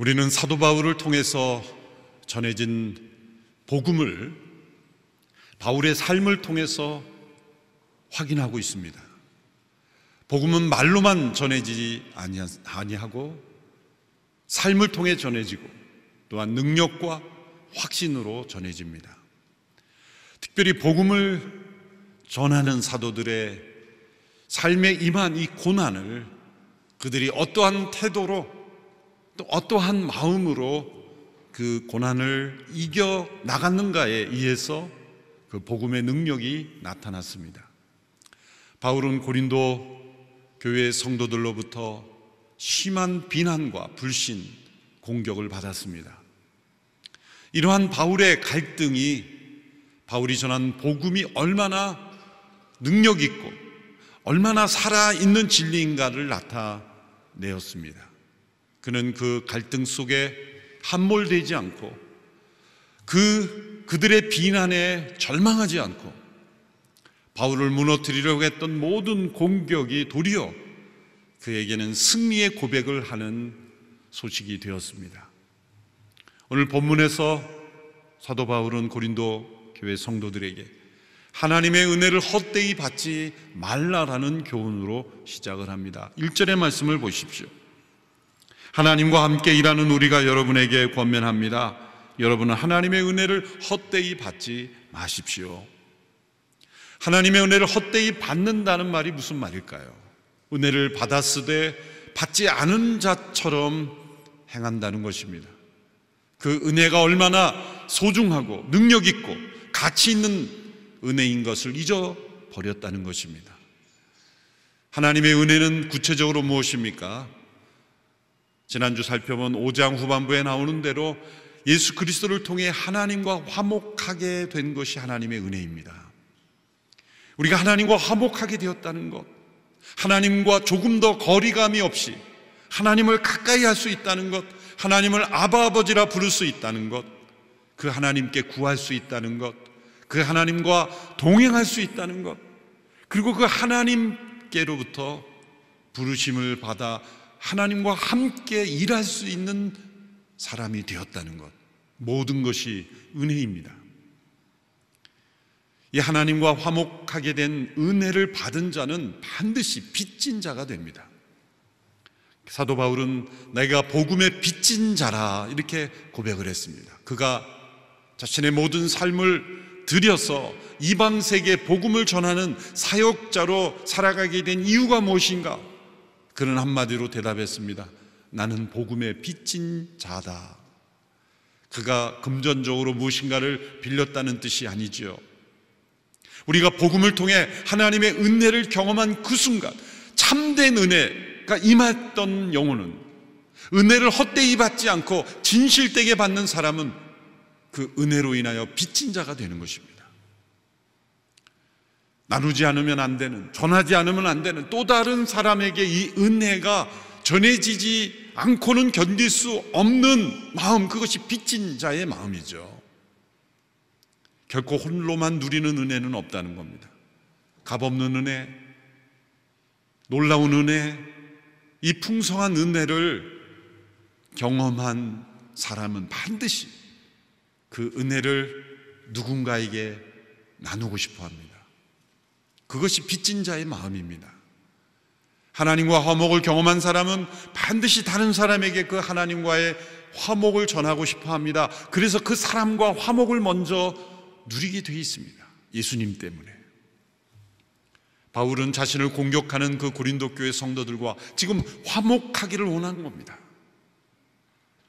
우리는 사도 바울을 통해서 전해진 복음을 바울의 삶을 통해서 확인하고 있습니다. 복음은 말로만 전해지지 아니하고 삶을 통해 전해지고 또한 능력과 확신으로 전해집니다. 특별히 복음을 전하는 사도들의 삶에 임한 이 고난을 그들이 어떠한 태도로 또 어떠한 마음으로 그 고난을 이겨 나갔는가에 의해서 그 복음의 능력이 나타났습니다. 바울은 고린도 교회의 성도들로부터 심한 비난과 불신, 공격을 받았습니다. 이러한 바울의 갈등이 바울이 전한 복음이 얼마나 능력 있고 얼마나 살아있는 진리인가를 나타내었습니다. 그는 그 갈등 속에 함몰되지 않고 그 그들의 비난에 절망하지 않고 바울을 무너뜨리려고 했던 모든 공격이 도리어 그에게는 승리의 고백을 하는 소식이 되었습니다. 오늘 본문에서 사도 바울은 고린도 교회 성도들에게 하나님의 은혜를 헛되이 받지 말라라는 교훈으로 시작을 합니다. 1절의 말씀을 보십시오. 하나님과 함께 일하는 우리가 여러분에게 권면합니다. 여러분은 하나님의 은혜를 헛되이 받지 마십시오. 하나님의 은혜를 헛되이 받는다는 말이 무슨 말일까요? 은혜를 받았으되 받지 않은 자처럼 행한다는 것입니다. 그 은혜가 얼마나 소중하고 능력 있고 가치 있는 은혜인 것을 잊어버렸다는 것입니다. 하나님의 은혜는 구체적으로 무엇입니까? 지난주 살펴본 5장 후반부에 나오는 대로 예수 그리스도를 통해 하나님과 화목하게 된 것이 하나님의 은혜입니다. 우리가 하나님과 화목하게 되었다는 것, 하나님과 조금 더 거리감이 없이 하나님을 가까이 할 수 있다는 것, 하나님을 아바 아버지라 부를 수 있다는 것, 그 하나님께 구할 수 있다는 것, 그 하나님과 동행할 수 있다는 것, 그리고 그 하나님께로부터 부르심을 받아 하나님과 함께 일할 수 있는 사람이 되었다는 것. 모든 것이 은혜입니다. 이 하나님과 화목하게 된 은혜를 받은 자는 반드시 빚진 자가 됩니다. 사도 바울은 내가 복음의 빚진 자라 이렇게 고백을 했습니다. 그가 자신의 모든 삶을 들여서 이방 세계 복음을 전하는 사역자로 살아가게 된 이유가 무엇인가? 그는 한마디로 대답했습니다. 나는 복음의 빚진 자다. 그가 금전적으로 무엇인가를 빌렸다는 뜻이 아니지요. 우리가 복음을 통해 하나님의 은혜를 경험한 그 순간 참된 은혜가 임했던 영혼은 은혜를 헛되이 받지 않고 진실되게 받는 사람은 그 은혜로 인하여 빚진 자가 되는 것입니다. 나누지 않으면 안 되는, 전하지 않으면 안 되는 또 다른 사람에게 이 은혜가 전해지지 않고는 견딜 수 없는 마음, 그것이 빚진 자의 마음이죠. 결코 홀로만 누리는 은혜는 없다는 겁니다. 값없는 은혜, 놀라운 은혜, 이 풍성한 은혜를 경험한 사람은 반드시 그 은혜를 누군가에게 나누고 싶어 합니다. 그것이 빚진 자의 마음입니다. 하나님과 화목을 경험한 사람은 반드시 다른 사람에게 그 하나님과의 화목을 전하고 싶어 합니다. 그래서 그 사람과 화목을 먼저 누리게 되어 있습니다. 예수님 때문에. 바울은 자신을 공격하는 그 고린도 교회 성도들과 지금 화목하기를 원하는 겁니다.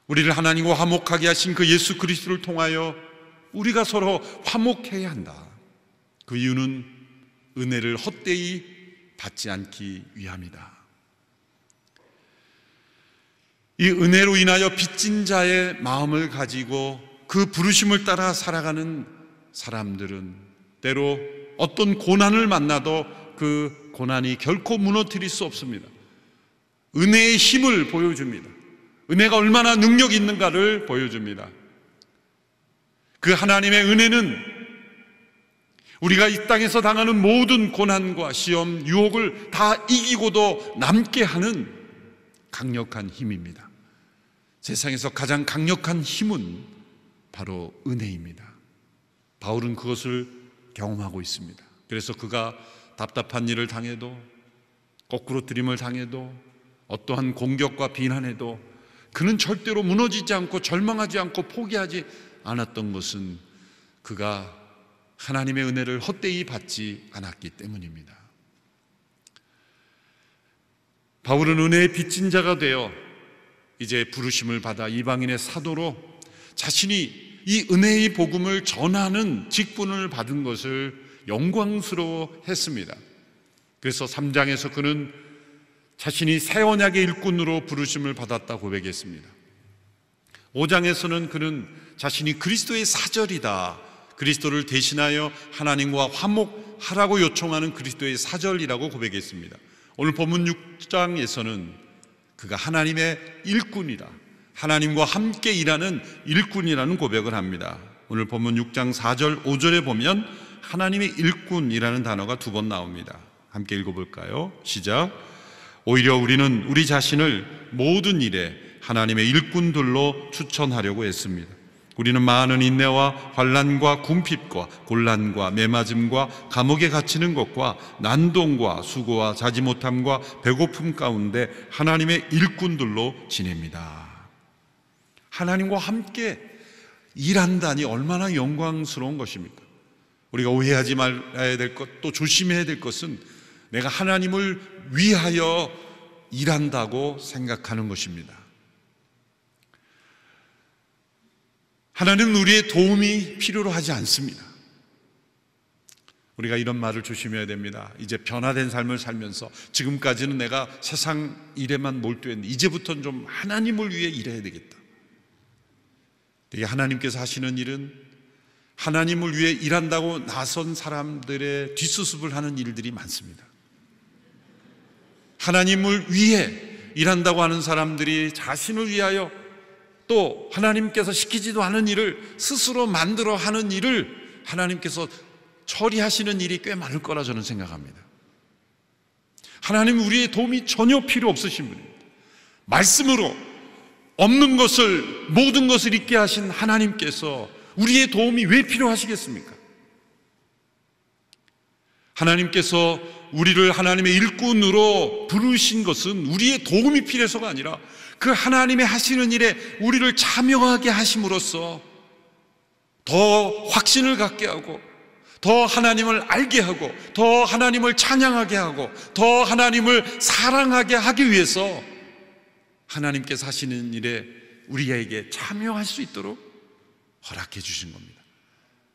우리를 하나님과 화목하게 하신 그 예수 그리스도를 통하여 우리가 서로 화목해야 한다. 그 이유는 은혜를 헛되이 받지 않기 위함이다. 이 은혜로 인하여 빚진 자의 마음을 가지고 그 부르심을 따라 살아가는 사람들은 때로 어떤 고난을 만나도 그 고난이 결코 무너뜨릴 수 없습니다. 은혜의 힘을 보여줍니다. 은혜가 얼마나 능력 있는가를 보여줍니다. 그 하나님의 은혜는 우리가 이 땅에서 당하는 모든 고난과 시험, 유혹을 다 이기고도 남게 하는 강력한 힘입니다. 세상에서 가장 강력한 힘은 바로 은혜입니다. 바울은 그것을 경험하고 있습니다. 그래서 그가 답답한 일을 당해도 거꾸로뜨림을 당해도 어떠한 공격과 비난에도 그는 절대로 무너지지 않고 절망하지 않고 포기하지 않았던 것은 그가 하나님의 은혜를 헛되이 받지 않았기 때문입니다. 바울은 은혜의 빚진 자가 되어 이제 부르심을 받아 이방인의 사도로 자신이 이 은혜의 복음을 전하는 직분을 받은 것을 영광스러워 했습니다. 그래서 3장에서 그는 자신이 새 언약의 일꾼으로 부르심을 받았다 고백했습니다. 5장에서는 그는 자신이 그리스도의 사절이다 그리스도를 대신하여 하나님과 화목하라고 요청하는 그리스도의 사절이라고 고백했습니다. 오늘 본문 6장에서는 그가 하나님의 일꾼이라 하나님과 함께 일하는 일꾼이라는 고백을 합니다. 오늘 본문 6장 4절 5절에 보면 하나님의 일꾼이라는 단어가 두 번 나옵니다. 함께 읽어볼까요? 시작. 오히려 우리는 우리 자신을 모든 일에 하나님의 일꾼들로 추천하려고 했습니다. 우리는 많은 인내와 환란과 궁핍과 곤란과 매맞음과 감옥에 갇히는 것과 난동과 수고와 자지 못함과 배고픔 가운데 하나님의 일꾼들로 지냅니다. 하나님과 함께 일한다니 얼마나 영광스러운 것입니까? 우리가 오해하지 말아야 될 것, 또 조심해야 될 것은 내가 하나님을 위하여 일한다고 생각하는 것입니다. 하나님은 우리의 도움이 필요로 하지 않습니다. 우리가 이런 말을 조심해야 됩니다. 이제 변화된 삶을 살면서 지금까지는 내가 세상 일에만 몰두했는데 이제부터는 좀 하나님을 위해 일해야 되겠다. 되게 하나님께서 하시는 일은 하나님을 위해 일한다고 나선 사람들의 뒷수습을 하는 일들이 많습니다. 하나님을 위해 일한다고 하는 사람들이 자신을 위하여 또 하나님께서 시키지도 않은 일을 스스로 만들어 하는 일을 하나님께서 처리하시는 일이 꽤 많을 거라 저는 생각합니다. 하나님 우리의 도움이 전혀 필요 없으신 분입니다. 말씀으로 없는 것을 모든 것을 있게 하신 하나님께서 우리의 도움이 왜 필요하시겠습니까? 하나님께서 우리를 하나님의 일꾼으로 부르신 것은 우리의 도움이 필요해서가 아니라 그 하나님의 하시는 일에 우리를 참여하게 하심으로써 더 확신을 갖게 하고 더 하나님을 알게 하고 더 하나님을 찬양하게 하고 더 하나님을 사랑하게 하기 위해서 하나님께서 하시는 일에 우리에게 참여할 수 있도록 허락해 주신 겁니다.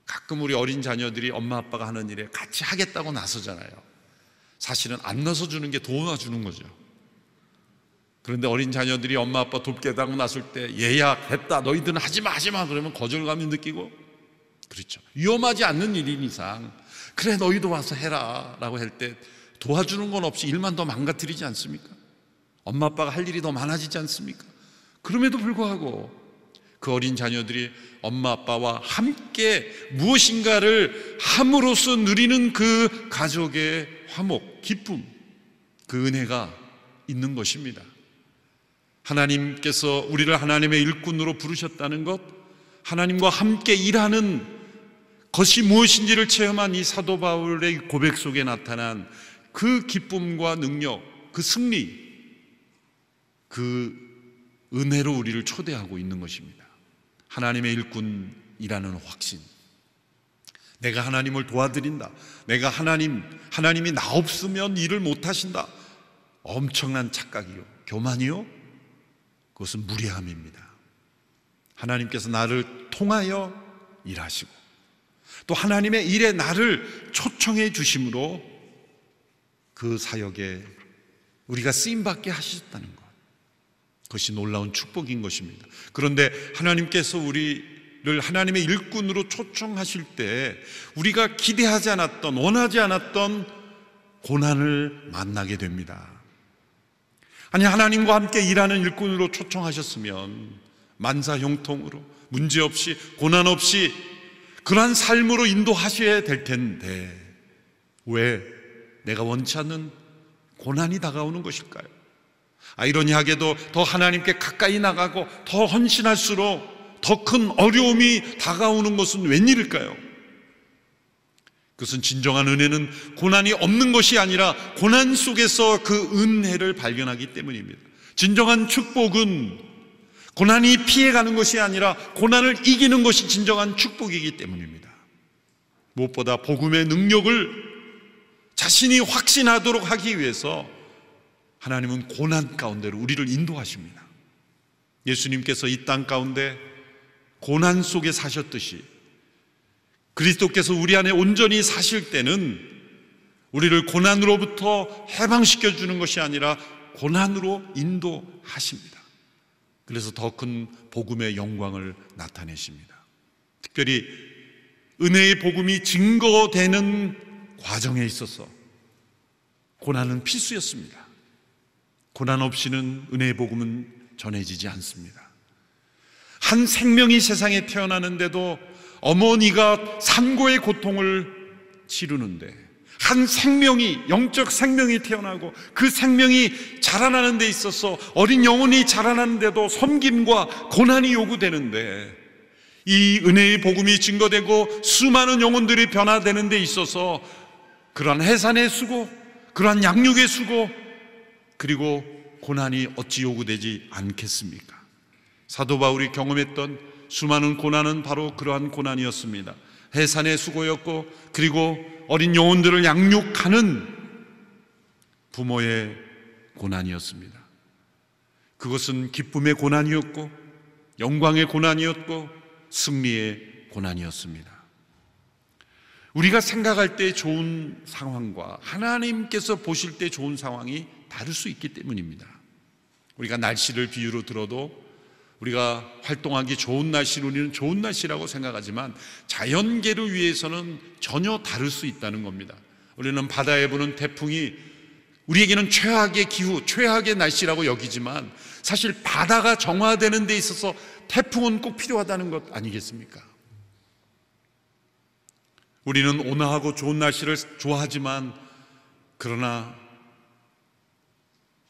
가끔 우리 어린 자녀들이 엄마 아빠가 하는 일에 같이 하겠다고 나서잖아요. 사실은 안 나서주는 게 도와주는 거죠. 그런데 어린 자녀들이 엄마 아빠 돕게 당고 났을 때예약했다 너희들은 하지마 하지마 그러면 거절감이 느끼고 그렇죠 위험하지 않는 일인 이상 그래 너희도 와서 해라 라고 할 때 도와주는 건 없이 일만 더 망가뜨리지 않습니까? 엄마 아빠가 할 일이 더 많아지지 않습니까? 그럼에도 불구하고 그 어린 자녀들이 엄마 아빠와 함께 무엇인가를 함으로써 누리는 그 가족의 화목, 기쁨, 그 은혜가 있는 것입니다. 하나님께서 우리를 하나님의 일꾼으로 부르셨다는 것, 하나님과 함께 일하는 것이 무엇인지를 체험한 이 사도 바울의 고백 속에 나타난 그 기쁨과 능력, 그 승리, 그 은혜로 우리를 초대하고 있는 것입니다. 하나님의 일꾼이라는 확신. 내가 하나님을 도와드린다. 내가 하나님, 하나님이 나 없으면 일을 못 하신다. 엄청난 착각이요. 교만이요. 그것은 무례함입니다. 하나님께서 나를 통하여 일하시고 또 하나님의 일에 나를 초청해 주심으로 그 사역에 우리가 쓰임 받게 하셨다는 것. 그것이 놀라운 축복인 것입니다. 그런데 하나님께서 우리를 하나님의 일꾼으로 초청하실 때 우리가 기대하지 않았던 원하지 않았던 고난을 만나게 됩니다. 아니 하나님과 함께 일하는 일꾼으로 초청하셨으면 만사 형통으로 문제 없이 고난 없이 그러한 삶으로 인도하셔야 될 텐데 왜 내가 원치 않는 고난이 다가오는 것일까요? 아이러니하게도 더 하나님께 가까이 나가고 더 헌신할수록 더 큰 어려움이 다가오는 것은 웬일일까요? 그것은 진정한 은혜는 고난이 없는 것이 아니라 고난 속에서 그 은혜를 발견하기 때문입니다. 진정한 축복은 고난이 피해가는 것이 아니라 고난을 이기는 것이 진정한 축복이기 때문입니다. 무엇보다 복음의 능력을 자신이 확신하도록 하기 위해서 하나님은 고난 가운데로 우리를 인도하십니다. 예수님께서 이 땅 가운데 고난 속에 사셨듯이 그리스도께서 우리 안에 온전히 사실 때는 우리를 고난으로부터 해방시켜 주는 것이 아니라 고난으로 인도하십니다. 그래서 더 큰 복음의 영광을 나타내십니다. 특별히 은혜의 복음이 증거되는 과정에 있어서 고난은 필수였습니다. 고난 없이는 은혜의 복음은 전해지지 않습니다. 한 생명이 세상에 태어나는데도 어머니가 산고의 고통을 치르는데 한 생명이 영적 생명이 태어나고 그 생명이 자라나는 데 있어서 어린 영혼이 자라나는데도 섬김과 고난이 요구되는데 이 은혜의 복음이 증거되고 수많은 영혼들이 변화되는 데 있어서 그러한 해산의 수고, 그러한 양육의 수고, 그리고 고난이 어찌 요구되지 않겠습니까? 사도 바울이 경험했던 수많은 고난은 바로 그러한 고난이었습니다. 해산의 수고였고 그리고 어린 영혼들을 양육하는 부모의 고난이었습니다. 그것은 기쁨의 고난이었고 영광의 고난이었고 승리의 고난이었습니다. 우리가 생각할 때 좋은 상황과 하나님께서 보실 때 좋은 상황이 다를 수 있기 때문입니다. 우리가 날씨를 비유로 들어도 우리가 활동하기 좋은 날씨를 우리는 좋은 날씨라고 생각하지만 자연계를 위해서는 전혀 다를 수 있다는 겁니다. 우리는 바다에 부는 태풍이 우리에게는 최악의 기후, 최악의 날씨라고 여기지만 사실 바다가 정화되는 데 있어서 태풍은 꼭 필요하다는 것 아니겠습니까? 우리는 온화하고 좋은 날씨를 좋아하지만 그러나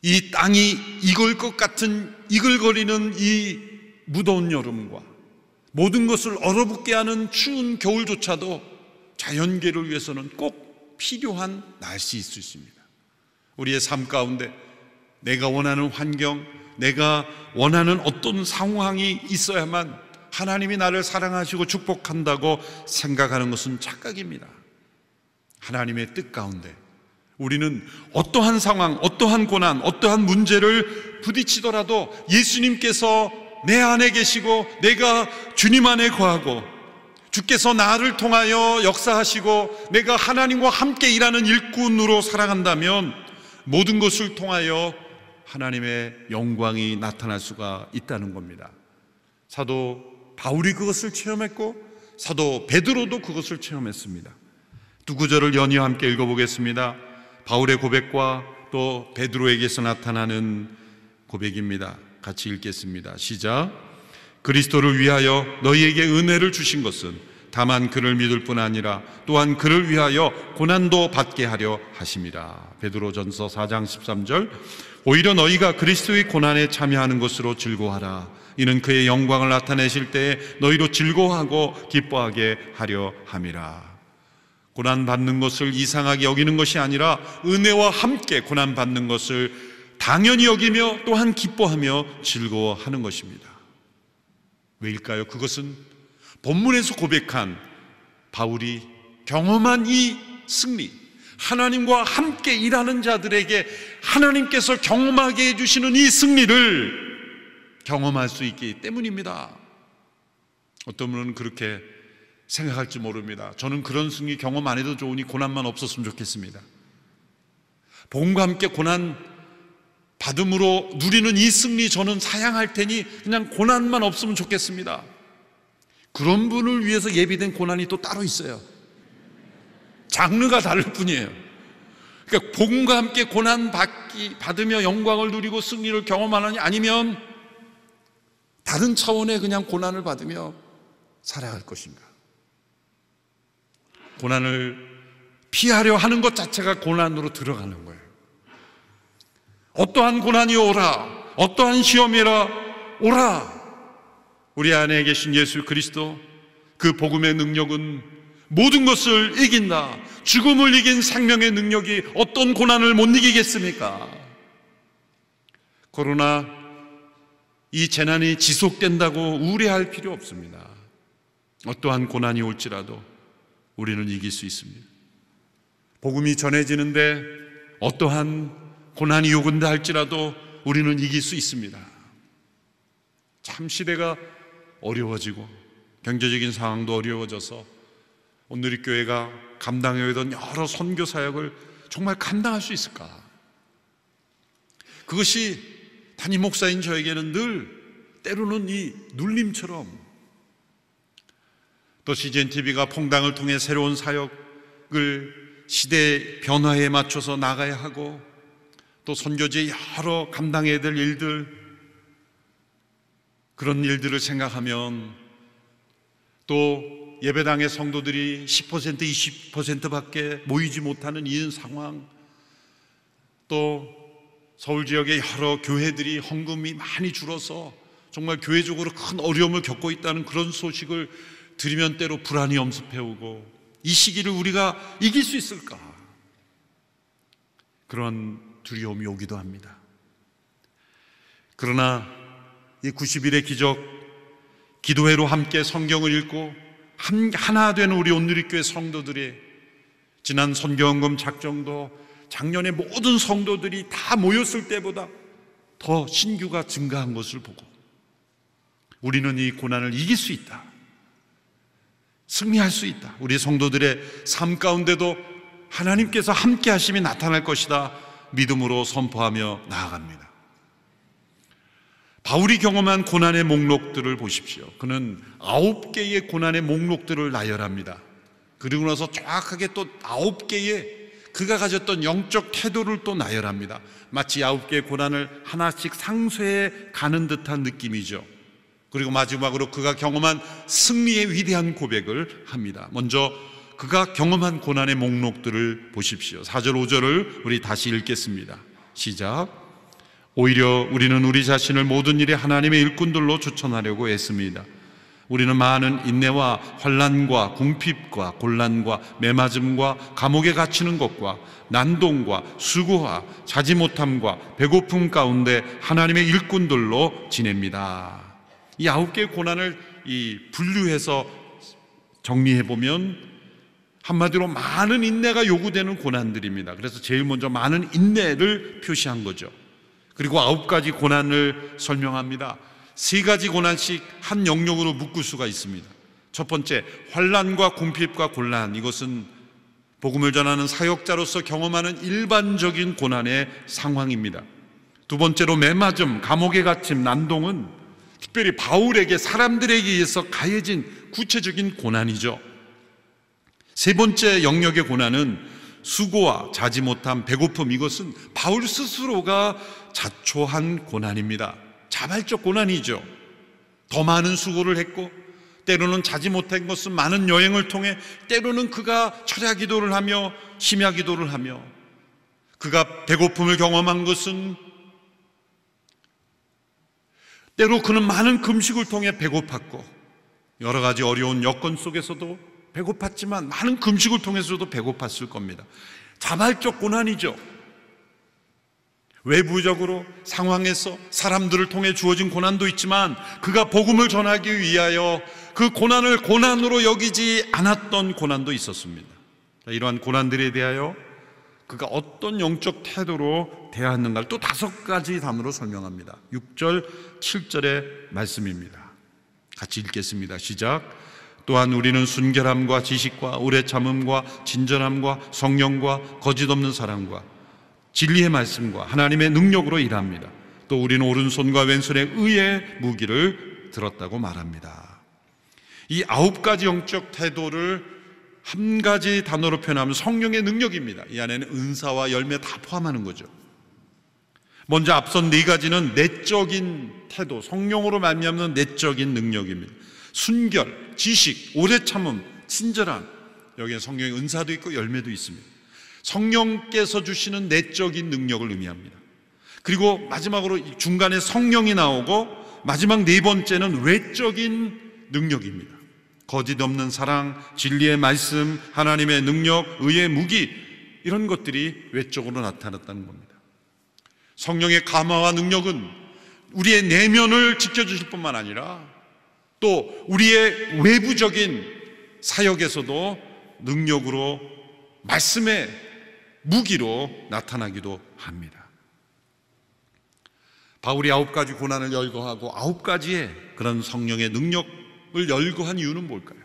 이 땅이 익을 것 같은 이글거리는 이 무더운 여름과 모든 것을 얼어붙게 하는 추운 겨울조차도 자연계를 위해서는 꼭 필요한 날씨일 수 있습니다. 우리의 삶 가운데 내가 원하는 환경, 내가 원하는 어떤 상황이 있어야만 하나님이 나를 사랑하시고 축복한다고 생각하는 것은 착각입니다. 하나님의 뜻 가운데 우리는 어떠한 상황, 어떠한 고난, 어떠한 문제를 부딪히더라도 예수님께서 내 안에 계시고 내가 주님 안에 거하고 주께서 나를 통하여 역사하시고 내가 하나님과 함께 일하는 일꾼으로 살아간다면 모든 것을 통하여 하나님의 영광이 나타날 수가 있다는 겁니다. 사도 바울이 그것을 체험했고 사도 베드로도 그것을 체험했습니다. 두 구절을 연이어 함께 읽어보겠습니다. 바울의 고백과 또 베드로에게서 나타나는 고백입니다. 같이 읽겠습니다. 시작. 그리스도를 위하여 너희에게 은혜를 주신 것은 다만 그를 믿을 뿐 아니라 또한 그를 위하여 고난도 받게 하려 하심이라. 베드로전서 4장 13절. 오히려 너희가 그리스도의 고난에 참여하는 것으로 즐거워하라. 이는 그의 영광을 나타내실 때에 너희로 즐거워하고 기뻐하게 하려 함이라. 고난 받는 것을 이상하게 여기는 것이 아니라 은혜와 함께 고난 받는 것을 당연히 여기며 또한 기뻐하며 즐거워하는 것입니다. 왜일까요? 그것은 본문에서 고백한 바울이 경험한 이 승리, 하나님과 함께 일하는 자들에게 하나님께서 경험하게 해주시는 이 승리를 경험할 수 있기 때문입니다. 어떤 분은 그렇게 생각할지 모릅니다. 저는 그런 승리 경험 안 해도 좋으니 고난만 없었으면 좋겠습니다. 복과 함께 고난 받음으로 누리는 이 승리 저는 사양할 테니 그냥 고난만 없으면 좋겠습니다. 그런 분을 위해서 예비된 고난이 또 따로 있어요. 장르가 다를 뿐이에요. 그러니까 복음과 함께 고난 받기 받으며 영광을 누리고 승리를 경험하느냐 아니면 다른 차원의 그냥 고난을 받으며 살아갈 것인가? 고난을 피하려 하는 것 자체가 고난으로 들어가는 거예요. 어떠한 고난이 오라, 어떠한 시험이라 오라. 우리 안에 계신 예수 그리스도 그 복음의 능력은 모든 것을 이긴다. 죽음을 이긴 생명의 능력이 어떤 고난을 못 이기겠습니까? 그러나 이 재난이 지속된다고 우려할 필요 없습니다. 어떠한 고난이 올지라도 우리는 이길 수 있습니다. 복음이 전해지는데 어떠한 고난이 요군다 할지라도 우리는 이길 수 있습니다. 참 시대가 어려워지고 경제적인 상황도 어려워져서 오늘의 교회가 감당해오던 여러 선교 사역을 정말 감당할 수 있을까? 그것이 단임 목사인 저에게는 늘 때로는 이 눌림처럼 또 CGN TV가 퐁당을 통해 새로운 사역을 시대 변화에 맞춰서 나가야 하고 또 선교지의 여러 감당해야 될 일들 그런 일들을 생각하면 또 예배당의 성도들이 10% 20%밖에 모이지 못하는 이런 상황 또 서울 지역의 여러 교회들이 헌금이 많이 줄어서 정말 교회적으로 큰 어려움을 겪고 있다는 그런 소식을 들으면 때로 불안이 엄습해오고 이 시기를 우리가 이길 수 있을까? 그런 두려움이 오기도 합니다. 그러나 이 90일의 기적, 기도회로 함께 성경을 읽고 하나 된 우리 온누리교회 성도들이 지난 선경금 작정도 작년에 모든 성도들이 다 모였을 때보다 더 신규가 증가한 것을 보고 우리는 이 고난을 이길 수 있다. 승리할 수 있다. 우리 성도들의 삶 가운데도 하나님께서 함께 하심이 나타날 것이다. 믿음으로 선포하며 나아갑니다. 바울이 경험한 고난의 목록들을 보십시오. 그는 아홉 개의 고난의 목록들을 나열합니다. 그리고 나서 정확하게 또 아홉 개의 그가 가졌던 영적 태도를 또 나열합니다. 마치 아홉 개의 고난을 하나씩 상쇄해 가는 듯한 느낌이죠. 그리고 마지막으로 그가 경험한 승리의 위대한 고백을 합니다. 먼저 그가 경험한 고난의 목록들을 보십시오. 4절, 5절을 우리 다시 읽겠습니다. 시작. 오히려 우리는 우리 자신을 모든 일에 하나님의 일꾼들로 추천하려고 했습니다 우리는 많은 인내와 환란과 궁핍과 곤란과 매맞음과 감옥에 갇히는 것과 난동과 수고와 자지 못함과 배고픔 가운데 하나님의 일꾼들로 지냅니다. 이 아홉 개의 고난을 이 분류해서 정리해 보면 한마디로 많은 인내가 요구되는 고난들입니다. 그래서 제일 먼저 많은 인내를 표시한 거죠. 그리고 아홉 가지 고난을 설명합니다. 세 가지 고난씩 한 영역으로 묶을 수가 있습니다. 첫 번째, 환란과 궁핍과 곤란. 이것은 복음을 전하는 사역자로서 경험하는 일반적인 고난의 상황입니다. 두 번째로 매맞음, 감옥에 갇힘, 난동은 특별히 바울에게 사람들에게 의해서 가해진 구체적인 고난이죠. 세 번째 영역의 고난은 수고와 자지 못한 배고픔 이것은 바울 스스로가 자초한 고난입니다. 자발적 고난이죠. 더 많은 수고를 했고 때로는 자지 못한 것은 많은 여행을 통해 때로는 그가 철야 기도를 하며 심야 기도를 하며 그가 배고픔을 경험한 것은 때로 그는 많은 금식을 통해 배고팠고 여러 가지 어려운 여건 속에서도 배고팠지만 많은 금식을 통해서도 배고팠을 겁니다. 자발적 고난이죠. 외부적으로 상황에서 사람들을 통해 주어진 고난도 있지만 그가 복음을 전하기 위하여 그 고난을 고난으로 여기지 않았던 고난도 있었습니다. 이러한 고난들에 대하여 그가 어떤 영적 태도로 대하는가를 또 다섯 가지 단어로 설명합니다. 6절, 7절의 말씀입니다. 같이 읽겠습니다. 시작. 또한 우리는 순결함과 지식과 오래 참음과 진전함과 성령과 거짓없는 사랑과 진리의 말씀과 하나님의 능력으로 일합니다. 또 우리는 오른손과 왼손의 의의 무기를 들었다고 말합니다. 이 아홉 가지 영적 태도를 한 가지 단어로 표현하면 성령의 능력입니다. 이 안에는 은사와 열매 다 포함하는 거죠. 먼저 앞선 네 가지는 내적인 태도, 성령으로 말미암는 내적인 능력입니다. 순결, 지식, 오래 참음, 친절함. 여기에 성령의 은사도 있고 열매도 있습니다. 성령께서 주시는 내적인 능력을 의미합니다. 그리고 마지막으로 중간에 성령이 나오고 마지막 네 번째는 외적인 능력입니다. 거짓 없는 사랑, 진리의 말씀, 하나님의 능력, 의의 무기 이런 것들이 외적으로 나타났다는 겁니다. 성령의 감화와 능력은 우리의 내면을 지켜주실 뿐만 아니라 또 우리의 외부적인 사역에서도 능력으로 말씀의 무기로 나타나기도 합니다. 바울이 아홉 가지 고난을 열거하고 아홉 가지의 그런 성령의 능력을 열거한 이유는 뭘까요?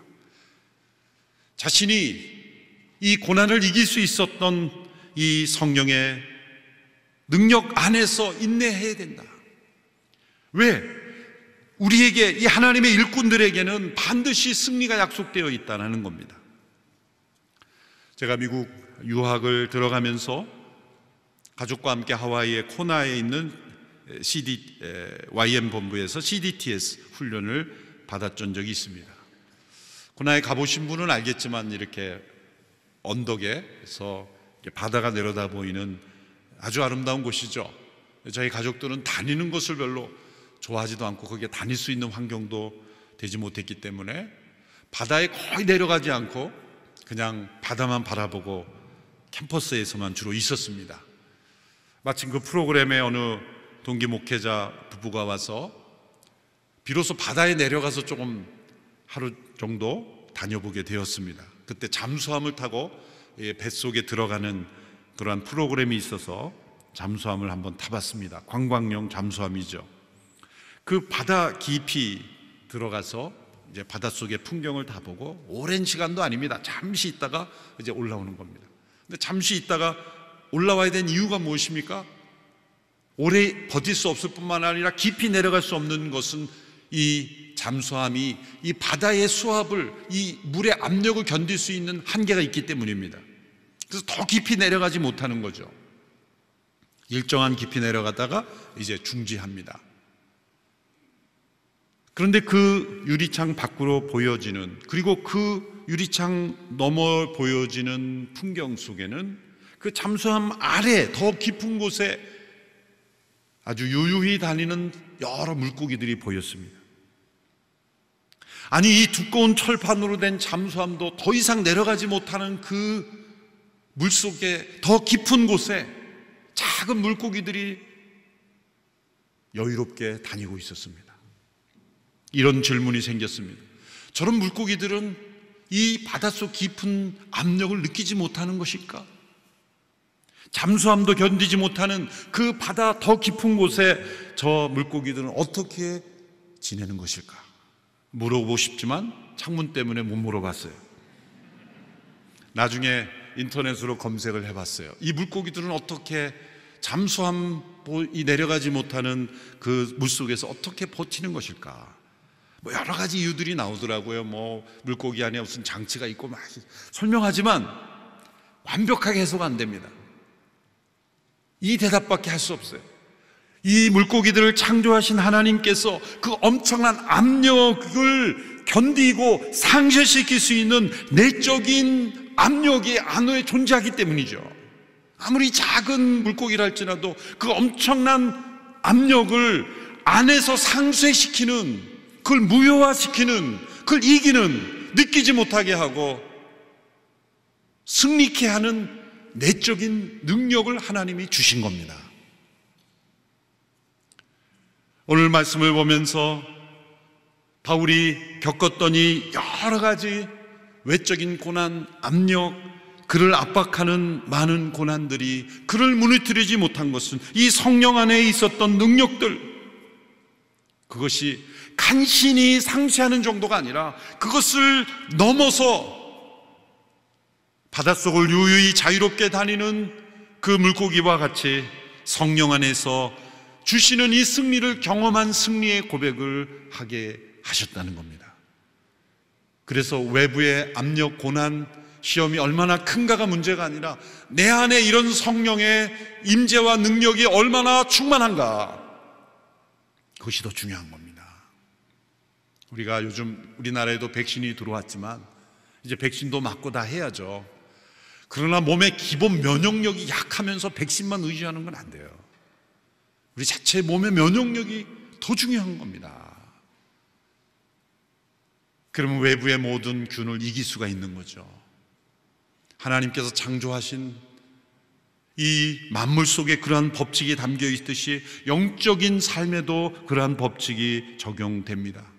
자신이 이 고난을 이길 수 있었던 이 성령의 능력 안에서 인내해야 된다. 왜? 우리에게 이 하나님의 일꾼들에게는 반드시 승리가 약속되어 있다는 겁니다. 제가 미국 유학을 들어가면서 가족과 함께 하와이의 코나에 있는 CD, YM 본부에서 CDTS 훈련을 받았던 적이 있습니다. 코나에 가보신 분은 알겠지만 이렇게 언덕에서 바다가 내려다 보이는 아주 아름다운 곳이죠. 저희 가족들은 다니는 것을 별로 좋아하지도 않고 거기에 다닐 수 있는 환경도 되지 못했기 때문에 바다에 거의 내려가지 않고 그냥 바다만 바라보고 캠퍼스에서만 주로 있었습니다. 마침 그 프로그램에 어느 동기 목회자 부부가 와서 비로소 바다에 내려가서 조금 하루 정도 다녀보게 되었습니다. 그때 잠수함을 타고 예, 뱃속에 들어가는 그러한 프로그램이 있어서 잠수함을 한번 타봤습니다. 관광용 잠수함이죠. 그 바다 깊이 들어가서 이제 바닷속의 풍경을 다 보고 오랜 시간도 아닙니다. 잠시 있다가 이제 올라오는 겁니다. 근데 잠시 있다가 올라와야 된 이유가 무엇입니까? 오래 버틸 수 없을 뿐만 아니라 깊이 내려갈 수 없는 것은 이 잠수함이 이 바다의 수압을 이 물의 압력을 견딜 수 있는 한계가 있기 때문입니다. 그래서 더 깊이 내려가지 못하는 거죠. 일정한 깊이 내려가다가 이제 중지합니다. 그런데 그 유리창 밖으로 보여지는 그리고 그 유리창 넘어 보여지는 풍경 속에는 그 잠수함 아래 더 깊은 곳에 아주 유유히 다니는 여러 물고기들이 보였습니다. 아니, 이 두꺼운 철판으로 된 잠수함도 더 이상 내려가지 못하는 그 물 속에 더 깊은 곳에 작은 물고기들이 여유롭게 다니고 있었습니다. 이런 질문이 생겼습니다. 저런 물고기들은 이 바닷속 깊은 압력을 느끼지 못하는 것일까? 잠수함도 견디지 못하는 그 바다 더 깊은 곳에 저 물고기들은 어떻게 지내는 것일까? 물어보고 싶지만 창문 때문에 못 물어봤어요. 나중에 인터넷으로 검색을 해봤어요. 이 물고기들은 어떻게 잠수함 이 내려가지 못하는 그 물속에서 어떻게 버티는 것일까? 뭐 여러 가지 이유들이 나오더라고요. 뭐 물고기 안에 무슨 장치가 있고 막 설명하지만 완벽하게 해소가 안 됩니다. 이 대답밖에 할 수 없어요. 이 물고기들을 창조하신 하나님께서 그 엄청난 압력을 견디고 상쇄시킬 수 있는 내적인 압력이 안에 존재하기 때문이죠. 아무리 작은 물고기랄지라도 그 엄청난 압력을 안에서 상쇄시키는 그걸 무효화시키는, 그걸 이기는, 느끼지 못하게 하고 승리케 하는 내적인 능력을 하나님이 주신 겁니다. 오늘 말씀을 보면서 바울이 겪었던 이 여러 가지 외적인 고난, 압력, 그를 압박하는 많은 고난들이 그를 무너뜨리지 못한 것은 이 성령 안에 있었던 능력들, 그것이 간신히 상쇄하는 정도가 아니라 그것을 넘어서 바닷속을 유유히 자유롭게 다니는 그 물고기와 같이 성령 안에서 주시는 이 승리를 경험한 승리의 고백을 하게 하셨다는 겁니다. 그래서 외부의 압력, 고난, 시험이 얼마나 큰가가 문제가 아니라 내 안에 이런 성령의 임재와 능력이 얼마나 충만한가. 그것이 더 중요한 겁니다. 우리가 요즘 우리나라에도 백신이 들어왔지만 이제 백신도 맞고 다 해야죠. 그러나 몸의 기본 면역력이 약하면서 백신만 의지하는 건 안 돼요. 우리 자체 몸의 면역력이 더 중요한 겁니다. 그러면 외부의 모든 균을 이길 수가 있는 거죠. 하나님께서 창조하신 이 만물 속에 그러한 법칙이 담겨 있듯이 영적인 삶에도 그러한 법칙이 적용됩니다.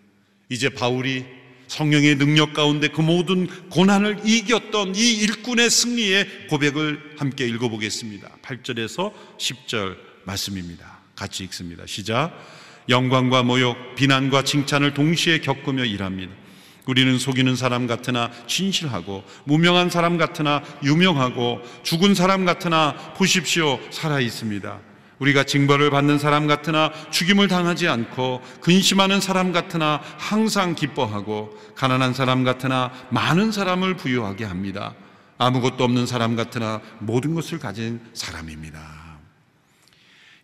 이제 바울이 성령의 능력 가운데 그 모든 고난을 이겼던 이 일꾼의 승리의 고백을 함께 읽어보겠습니다. 8절에서 10절 말씀입니다. 같이 읽습니다. 시작. 영광과 모욕, 비난과 칭찬을 동시에 겪으며 일합니다. 우리는 속이는 사람 같으나 진실하고 무명한 사람 같으나 유명하고 죽은 사람 같으나 보십시오 살아 있습니다. 우리가 징벌을 받는 사람 같으나 죽임을 당하지 않고 근심하는 사람 같으나 항상 기뻐하고 가난한 사람 같으나 많은 사람을 부유하게 합니다. 아무것도 없는 사람 같으나 모든 것을 가진 사람입니다.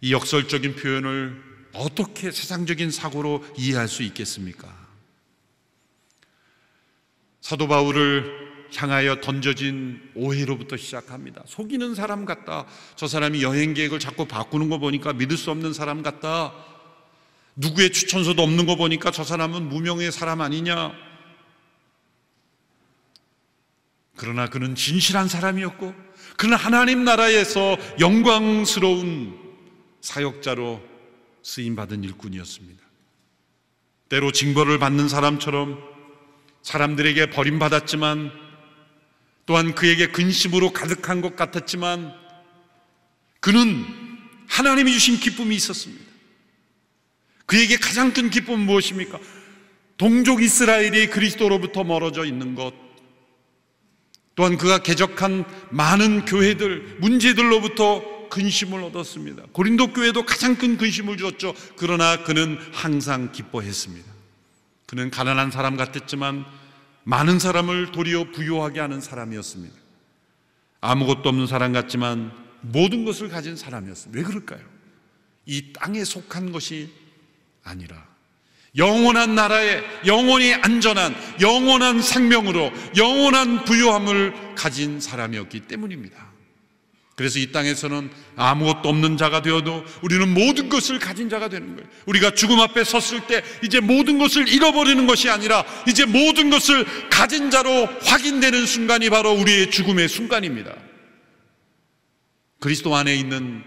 이 역설적인 표현을 어떻게 세상적인 사고로 이해할 수 있겠습니까? 사도 바울을 향하여 던져진 오해로부터 시작합니다. 속이는 사람 같다. 저 사람이 여행 계획을 자꾸 바꾸는 거 보니까 믿을 수 없는 사람 같다. 누구의 추천서도 없는 거 보니까 저 사람은 무명의 사람 아니냐. 그러나 그는 진실한 사람이었고, 그는 하나님 나라에서 영광스러운 사역자로 쓰임받은 일꾼이었습니다. 때로 징벌을 받는 사람처럼 사람들에게 버림받았지만 또한 그에게 근심으로 가득한 것 같았지만 그는 하나님이 주신 기쁨이 있었습니다. 그에게 가장 큰 기쁨은 무엇입니까? 동족 이스라엘이 그리스도로부터 멀어져 있는 것, 또한 그가 개적한 많은 교회들, 문제들로부터 근심을 얻었습니다. 고린도 교회도 가장 큰 근심을 주었죠. 그러나 그는 항상 기뻐했습니다. 그는 가난한 사람 같았지만 많은 사람을 도리어 부유하게 하는 사람이었습니다. 아무것도 없는 사람 같지만 모든 것을 가진 사람이었습니다. 왜 그럴까요? 이 땅에 속한 것이 아니라 영원한 나라에 영원히 안전한 영원한 생명으로 영원한 부유함을 가진 사람이었기 때문입니다. 그래서 이 땅에서는 아무것도 없는 자가 되어도 우리는 모든 것을 가진 자가 되는 거예요. 우리가 죽음 앞에 섰을 때 이제 모든 것을 잃어버리는 것이 아니라 이제 모든 것을 가진 자로 확인되는 순간이 바로 우리의 죽음의 순간입니다. 그리스도 안에 있는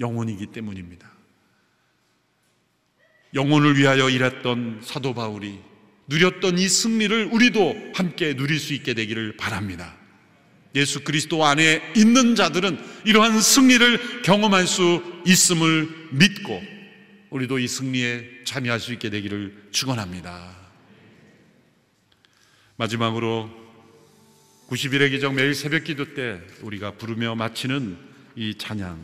영혼이기 때문입니다. 영혼을 위하여 일했던 사도 바울이 누렸던 이 승리를 우리도 함께 누릴 수 있게 되기를 바랍니다. 예수 그리스도 안에 있는 자들은 이러한 승리를 경험할 수 있음을 믿고 우리도 이 승리에 참여할 수 있게 되기를 축원합니다. 마지막으로 90일의 기적 매일 새벽 기도 때 우리가 부르며 마치는 이 찬양,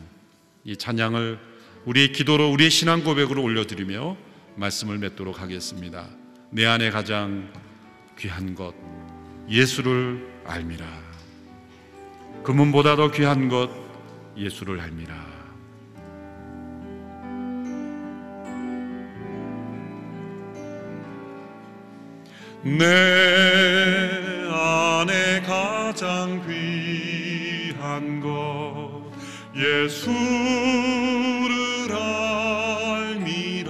이 찬양을 우리의 기도로 우리의 신앙 고백으로 올려드리며 말씀을 맺도록 하겠습니다. 내 안에 가장 귀한 것 예수를 알미라. 금은보다 더 귀한 것 예수를 알미라. 내 안에 가장 귀한 것 예수를 알미라.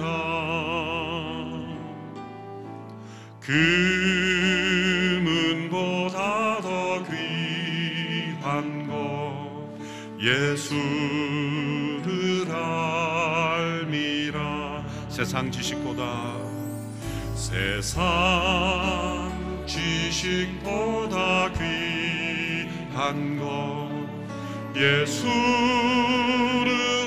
그 세상 지식보다 세상 지식보다 귀한 것 예수를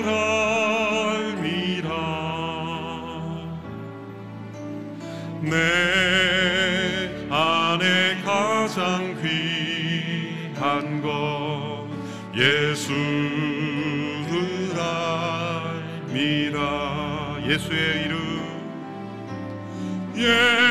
예수의 이름 예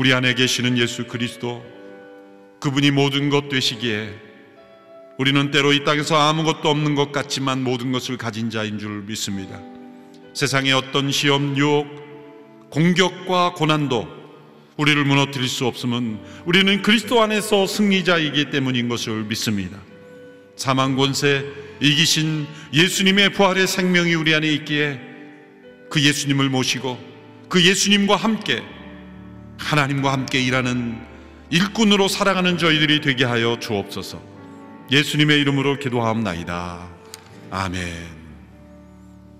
우리 안에 계시는 예수 그리스도 그분이 모든 것 되시기에 우리는 때로 이 땅에서 아무것도 없는 것 같지만 모든 것을 가진 자인 줄 믿습니다. 세상의 어떤 시험, 유혹, 공격과 고난도 우리를 무너뜨릴 수 없음은 우리는 그리스도 안에서 승리자이기 때문인 것을 믿습니다. 사망 권세 이기신 예수님의 부활의 생명이 우리 안에 있기에 그 예수님을 모시고 그 예수님과 함께 하나님과 함께 일하는 일꾼으로 살아가는 저희들이 되게 하여 주옵소서. 예수님의 이름으로 기도하옵나이다. 아멘.